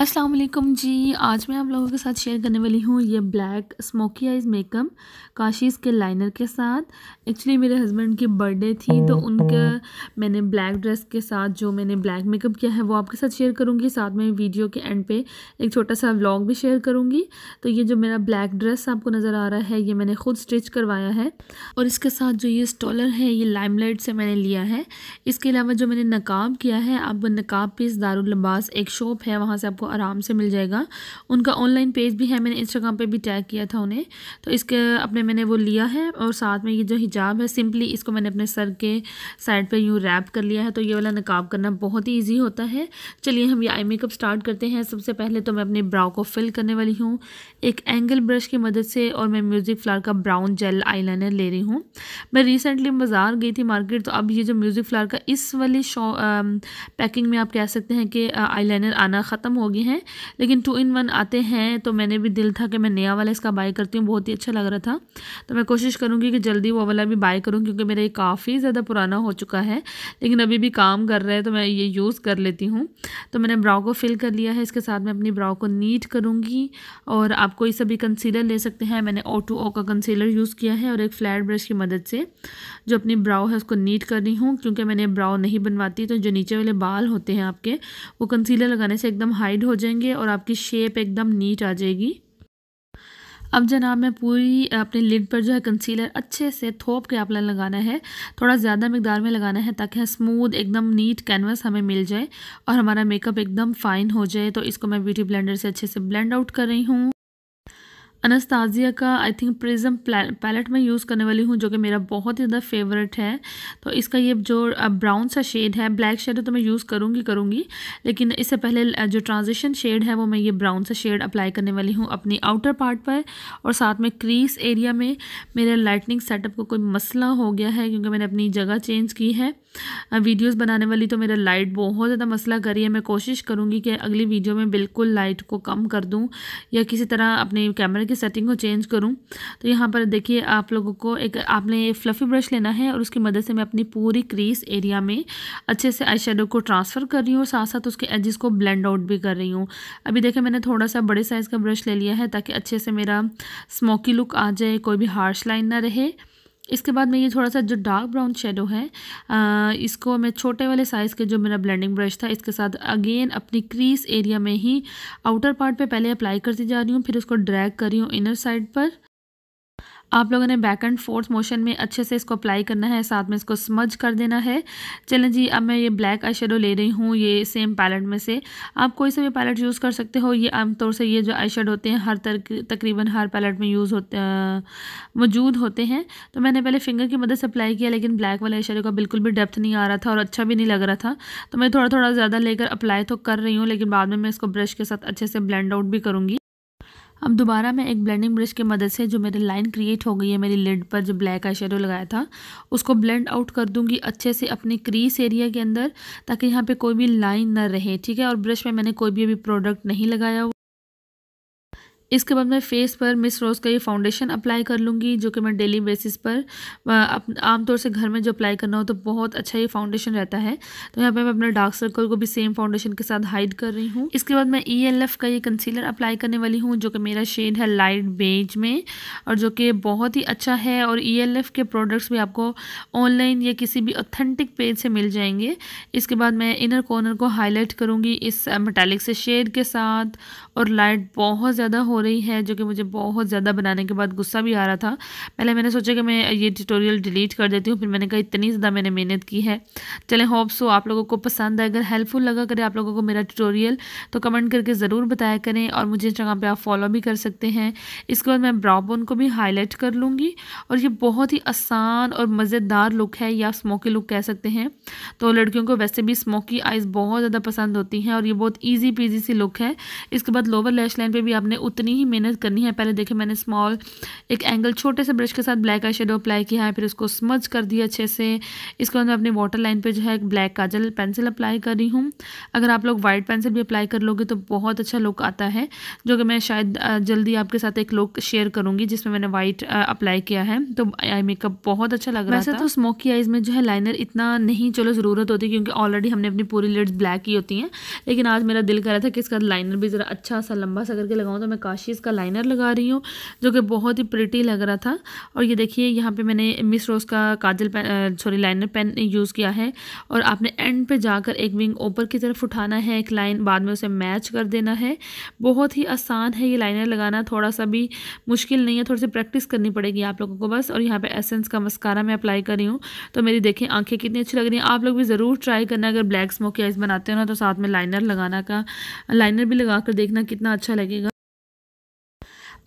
अस्सलाम वालेकुम जी आज मैं आप लोगों के साथ शेयर करने वाली हूँ ये black smoky eyes makeup Kashee's के लाइनर के साथ एक्चुअली मेरे हस्बैंड की बर्थडे थी तो उनके मैंने ब्लैक ड्रेस के साथ जो मैंने ब्लैक मेकअप किया है वो आपके साथ शेयर करूँगी साथ में वीडियो के एंड पे एक छोटा सा व्लॉग भी शेयर करूँगी तो ये जो मेरा ब्लैक ड्रेस आपको नज़र आ रहा है ये मैंने ख़ुद स्टिच करवाया है और इसके साथ जो ये स्टॉलर है ये लाइमलाइट से मैंने लिया है इसके अलावा जो मैंने नकाब किया है आप नकाब पीस दारुलबास एक शॉप है वहाँ से आपको आराम से मिल जाएगा उनका ऑनलाइन पेज भी है मैंने इंस्टाग्राम पे भी टैग किया था उन्हें तो इसके अपने मैंने वो लिया है और साथ में ये जो हिजाब है सिंपली इसको मैंने अपने सर के साइड पर यूँ रैप कर लिया है तो ये वाला नकाब करना बहुत ही ईजी होता है चलिए हम ये आई मेकअप स्टार्ट करते हैं सबसे पहले तो मैं अपने ब्राउ को फिल करने वाली हूँ एक एंगल ब्रश की मदद से और मैं म्यूज़िक फ्लार का ब्राउन जेल आईलाइनर ले रही हूँ मैं रिसेंटली बाज़ार गई थी मार्केट तो अब ये जो म्यूज़िक फ्लार का इस वाली शॉ पैकिंग में आप कह सकते हैं कि आईलाइनर आना ख़त्म हो हो गए हैं लेकिन टू इन वन आते हैं तो मैंने भी दिल था कि मैं नया वाला इसका बाय करती हूँ बहुत ही अच्छा लग रहा था तो मैं कोशिश करूँगी कि जल्दी वो वाला भी बाय करूँ क्योंकि मेरा ये काफ़ी ज़्यादा पुराना हो चुका है लेकिन अभी भी काम कर रहा है तो मैं ये यूज़ कर लेती हूँ तो मैंने ब्राउ को फिल कर लिया है इसके साथ मैं अपनी ब्राउ को नीट करूँगी और आप कोई सभी कंसीलर ले सकते हैं मैंने ओ टू ओ का कंसीलर यूज़ किया है और एक फ्लैट ब्रश की मदद से जो अपनी ब्राउ है उसको नीट कर रही हूँ क्योंकि मैंने ब्राउ नहीं बनवाती तो जो नीचे वाले बाल होते हैं आपके वो कंसीलर लगाने से एकदम हाई साइड हो जाएंगे और आपकी शेप एकदम नीट आ जाएगी अब जनाब मैं पूरी अपने लिड पर जो है कंसीलर अच्छे से थोप के आप लगाना है थोड़ा ज़्यादा मकदार में लगाना है ताकि स्मूथ हाँ एकदम नीट कैनवस हमें मिल जाए और हमारा मेकअप एकदम फ़ाइन हो जाए तो इसको मैं ब्यूटी ब्लेंडर से अच्छे से ब्लेंड आउट कर रही हूँ अनस्ताजिया का आई थिंक प्रिज्म पैलेट मैं यूज़ करने वाली हूँ जो कि मेरा बहुत ही ज़्यादा फेवरेट है तो इसका ये जो ब्राउन सा शेड है ब्लैक शेड है तो मैं यूज़ करूँगी करूँगी लेकिन इससे पहले जो ट्रांजिशन शेड है वो मैं ये ब्राउन सा शेड अप्लाई करने वाली हूँ अपनी आउटर पार्ट पर और साथ में क्रीस एरिया में मेरे लाइटनिंग सेटअप को कोई मसला हो गया है क्योंकि मैंने अपनी जगह चेंज की है वीडियोज़ बनाने वाली तो मेरा लाइट बहुत ज़्यादा मसला करी है मैं कोशिश करूँगी कि अगली वीडियो में बिल्कुल लाइट को कम कर दूँ या किसी तरह अपने कैमरे की सेटिंग को चेंज करूँ तो यहाँ पर देखिए आप लोगों को एक आपने ये फ्लफ़ी ब्रश लेना है और उसकी मदद से मैं अपनी पूरी क्रीस एरिया में अच्छे से आई को ट्रांसफ़र कर रही हूँ और साथ साथ उसके एजेस को ब्लेंड आउट भी कर रही हूँ अभी देखिए मैंने थोड़ा सा बड़े साइज़ का ब्रश ले लिया है ताकि अच्छे से मेरा स्मोकी लुक आ जाए कोई भी हार्श लाइन ना रहे इसके बाद मैं ये थोड़ा सा जो डार्क ब्राउन शेडो है आ, इसको मैं छोटे वाले साइज़ के जो मेरा ब्लेंडिंग ब्रश था इसके साथ अगेन अपनी क्रीज एरिया में ही आउटर पार्ट पे पहले अप्लाई करती जा रही हूँ फिर उसको ड्रैग कर रही हूँ इनर साइड पर आप लोगों ने बैक एंड फोर्थ मोशन में अच्छे से इसको अप्लाई करना है साथ में इसको स्मज कर देना है चलें जी अब मैं ये ब्लैक आई ले रही हूँ ये सेम पैलेट में से आप कोई सा भी पैलेट यूज़ कर सकते हो ये आमतौर से ये जो आई होते हैं हर तर तकरीबन हर पैलेट में यूज़ होते मौजूद होते हैं तो मैंने पहले फिंगर की मदद से अप्लाई किया लेकिन ब्लैक वाले आई का बिल्कुल भी डेप्थ नहीं आ रहा था और अच्छा भी नहीं लग रहा था तो मैं थोड़ा थोड़ा ज़्यादा लेकर अप्लाई तो कर रही हूँ लेकिन बाद में मैं इसको ब्रश के साथ अच्छे से ब्लेंड आउट भी करूँगी अब दोबारा मैं एक ब्लेंडिंग ब्रश की मदद से जो मेरे लाइन क्रिएट हो गई है मेरी लिड पर जो ब्लैक आई लगाया था उसको ब्लेंड आउट कर दूंगी अच्छे से अपने क्रीस एरिया के अंदर ताकि यहाँ पे कोई भी लाइन ना रहे ठीक है और ब्रश में मैंने कोई भी अभी प्रोडक्ट नहीं लगाया इसके बाद मैं फेस पर मिस रोज़ का ये फाउंडेशन अप्लाई कर लूँगी जो कि मैं डेली बेसिस पर आमतौर से घर में जो अप्लाई करना हो तो बहुत अच्छा ये फाउंडेशन रहता है तो यहाँ पर मैं अपने डार्क सर्कल को भी सेम फाउंडेशन के साथ हाइड कर रही हूँ इसके बाद मैं ई e का ये कंसीलर अप्लाई करने वाली हूँ जो कि मेरा शेड है लाइट बेज में और जो कि बहुत ही अच्छा है और ई e के प्रोडक्ट्स भी आपको ऑनलाइन या किसी भी ऑथेंटिक पेज से मिल जाएंगे इसके बाद मैं इनर कॉर्नर को हाईलाइट करूँगी इस मेटेलिक से शेड के साथ और लाइट बहुत ज़्यादा हो रही है जो कि मुझे बहुत ज़्यादा बनाने के बाद गुस्सा भी आ रहा था पहले मैंने सोचा कि मैं ये ट्यूटोरियल डिलीट कर देती हूँ फिर मैंने कहा इतनी ज़्यादा मैंने मेहनत की है चलें होप सो आप लोगों को पसंद है अगर हेल्पफुल लगा करें आप लोगों को मेरा ट्यूटोरियल तो कमेंट करके ज़रूर बताया करें और मुझे इंस्टाग्राम पर आप फॉलो भी कर सकते हैं इसके बाद मैं ब्राउबोन को भी हाईलाइट कर लूँगी और ये बहुत ही आसान और मज़ेदार लुक है या स्मोकी लुक कह सकते हैं तो लड़कियों को वैसे भी स्मोकी आइज़ बहुत ज़्यादा पसंद होती हैं और ये बहुत ईजी पीजी सी लुक है इसके बाद लोअर लैश लाइन पर भी आपने उतनी इतनी ही मेहनत करनी है पहले देखिए मैंने स्मॉल एक एंगल छोटे से ब्रश के साथ ब्लैक आई अप्लाई किया है फिर उसको स्मज कर दिया अच्छे से इसके बाद मैं अपनी वाटर लाइन पर जो है ब्लैक काजल पेंसिल अप्लाई कर रही हूँ अगर आप लोग वाइट पेंसिल भी अप्लाई कर लोगे तो बहुत अच्छा लुक आता है जो कि मैं शायद जल्दी आपके साथ एक लुक शेयर करूँगी जिसमें मैंने वाइट अप्लाई किया है तो आई मेकअप बहुत अच्छा लग रहा है तो स्मोकी आइज़ में जो है लाइनर इतना नहीं चलो ज़रूरत होती क्योंकि ऑलरेडी हमने अपनी पूरी लिड्स ब्लैक ही होती हैं लेकिन आज मेरा दिल कर रहा था कि इसका लाइनर भी ज़रा अच्छा सा लंबा सा करके लगाऊँ तो मैं काश लैशेस का लाइनर लगा रही हूँ जो कि बहुत ही प्रिटी लग रहा था और ये देखिए यहाँ पे मैंने मिस रोज़ का काजल pen sorry liner pen use किया है और आपने एंड पे जाकर एक विंग ऊपर की तरफ उठाना है एक लाइन बाद में उसे मैच कर देना है बहुत ही आसान है ये लाइनर लगाना थोड़ा सा भी मुश्किल नहीं है थोड़ी सी प्रैक्टिस करनी पड़ेगी आप लोगों को बस और यहाँ पर एसेंस का मस्कारा मैं अप्लाई कर रही हूँ तो मेरी देखें आँखें कितनी अच्छी लग रही हैं आप लोग भी ज़रूर ट्राई करना अगर ब्लैक स्मोकी आइज़ बनाते हो ना तो साथ में लाइनर लगाना का लाइनर भी लगा कर देखना कितना अच्छा लगेगा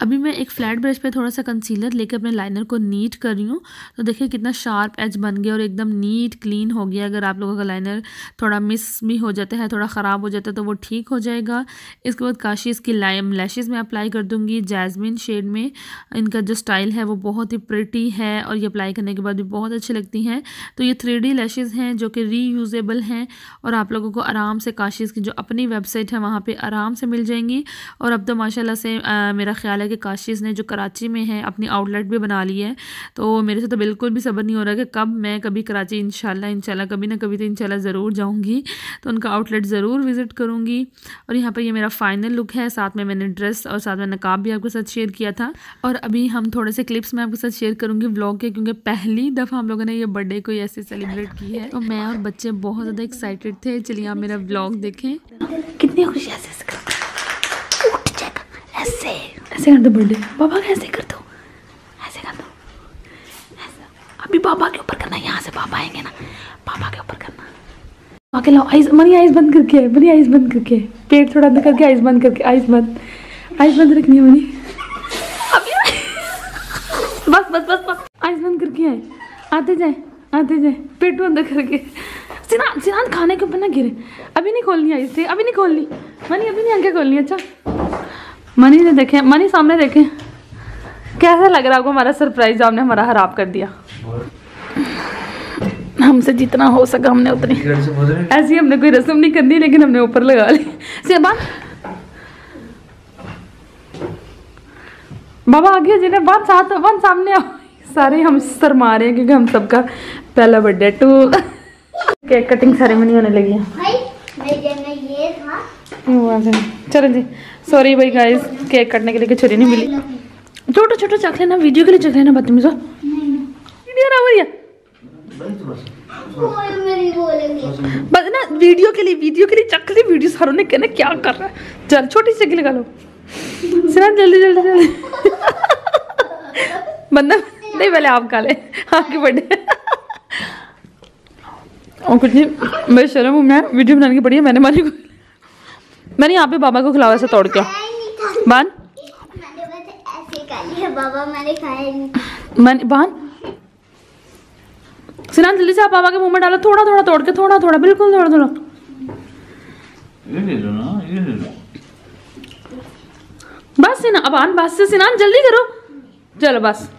अभी मैं एक फ्लैट ब्रश पे थोड़ा सा कंसीलर लेकर अपने लाइनर को नीट कर रही हूँ तो देखिए कितना शार्प एज बन गया और एकदम नीट क्लीन हो गया अगर आप लोगों का लाइनर थोड़ा मिस भी हो जाता है थोड़ा ख़राब हो जाता है तो वो ठीक हो जाएगा इसके बाद काशी इसकी लाइम लैशेज़ में अप्लाई कर दूँगी जैसमिन शेड में इनका जो स्टाइल है वो बहुत ही प्रिटी है और ये अप्लाई करने के बाद भी बहुत अच्छी लगती हैं तो ये थ्री डी लैशेज़ हैं जो कि रीयूज़ेबल हैं और आप लोगों को आराम से काशीज़ की जो अपनी वेबसाइट है वहाँ पर आराम से मिल जाएंगी और अब तो माशाला से मेरा ख्याल है कि काशिश ने जो कराची में है अपनी आउटलेट भी बना ली है तो मेरे से तो बिल्कुल भी सब्र नहीं हो रहा कि कब मैं कभी कराची इन इंशाल्लाह कभी ना कभी तो इन ज़रूर जाऊँगी तो उनका आउटलेट ज़रूर विज़िट करूँगी और यहाँ पर ये मेरा फाइनल लुक है साथ में मैंने ड्रेस और साथ में नकाब भी आपके साथ शेयर किया था और अभी हम थोड़े से क्लिप्स मैं आपके साथ शेयर करूँगी ब्लॉग के क्योंकि पहली दफ़ा हम लोगों ने ये बर्थडे को ऐसे सेलिब्रेट की है तो मैं और बच्चे बहुत ज़्यादा एक्साइटेड थे चलिए आप मेरा ब्लॉग देखें कितनी खुशी से ऐसे कर दो बर्थडे पापा का ऐसे कर दो ऐसे कर दो अभी पापा के ऊपर करना यहाँ से पापा आएंगे ना पापा के ऊपर करना पापा लाओ आइस मनी आइस बंद करके मनी आइस बंद करके पेट थोड़ा अंदर करके आइस बंद करके आइस बंद आइस बंद रखनी है मनी बस बस बस बस आइस बंद करके आए आते जाए आते जाए पेट बंद करके सिना सिनान खाने के ऊपर ना गिरे अभी नहीं खोलनी आइस से अभी नहीं खोलनी मनी अभी नहीं आके खोलनी अच्छा मनी ने देखे मनी सामने देखे कैसा लग रहा है आपको हमारा सरप्राइज आपने हमारा खराब कर दिया हमसे जितना हो सका हमने उतनी ऐसी हमने कोई रस्म नहीं करनी लेकिन हमने ऊपर लगा ली बात बाबा आगे जिन्हें वन साथ वन सामने आओ सारे हम सर मारे हैं क्योंकि हम सबका पहला बर्थडे टू के कटिंग सेरेमनी होने लगी है चलो जी सॉरी भाई गाइस केक कटने के लिए कचोरी नहीं मिली छोटा छोटा चख लेना वीडियो के लिए चख लेना बदतमीजो बस ना वीडियो के लिए वीडियो के लिए चख ली वीडियो सारों ने कहना क्या कर रहा है चल छोटी सी लगा लो सिरा जल्दी जल्दी जल्दी बंदा नहीं पहले आप खा ले आपके बड़े और कुछ नहीं मैं शर्म हूँ मैं वीडियो बनाने की पड़ी है मैंने मानी मैंने यहाँ पे बाबा को खिलावा से तोड़ दिया बान बान सिनान जल्दी से आप बाबा के मुंह में डालो थोड़ा थोड़ा तोड़ के थोड़ा थोड़ा बिल्कुल थोड़ा थोड़ा ये ले लो ना बस सिना अबान बस से सिनान जल्दी करो चलो बस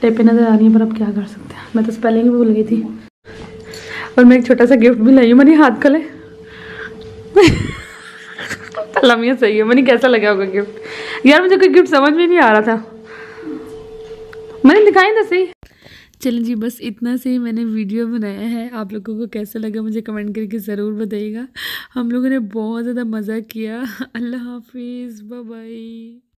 टेपे नजर आ रही है पर अब क्या कर सकते हैं मैं तो स्पेलिंग भूल गई थी और मैं एक छोटा सा गिफ्ट भी लाई हूँ मैंने हाथ कले लम्हे सही है मैंने कैसा लगा होगा गिफ्ट यार मुझे कोई गिफ्ट समझ में नहीं आ रहा था मैंने दिखाई ना सही चलो जी बस इतना से ही मैंने वीडियो बनाया है आप लोगों को कैसा लगा मुझे कमेंट करके ज़रूर बताइएगा हम लोगों ने बहुत ज़्यादा मज़ा किया अल्लाह हाफिज़ बाय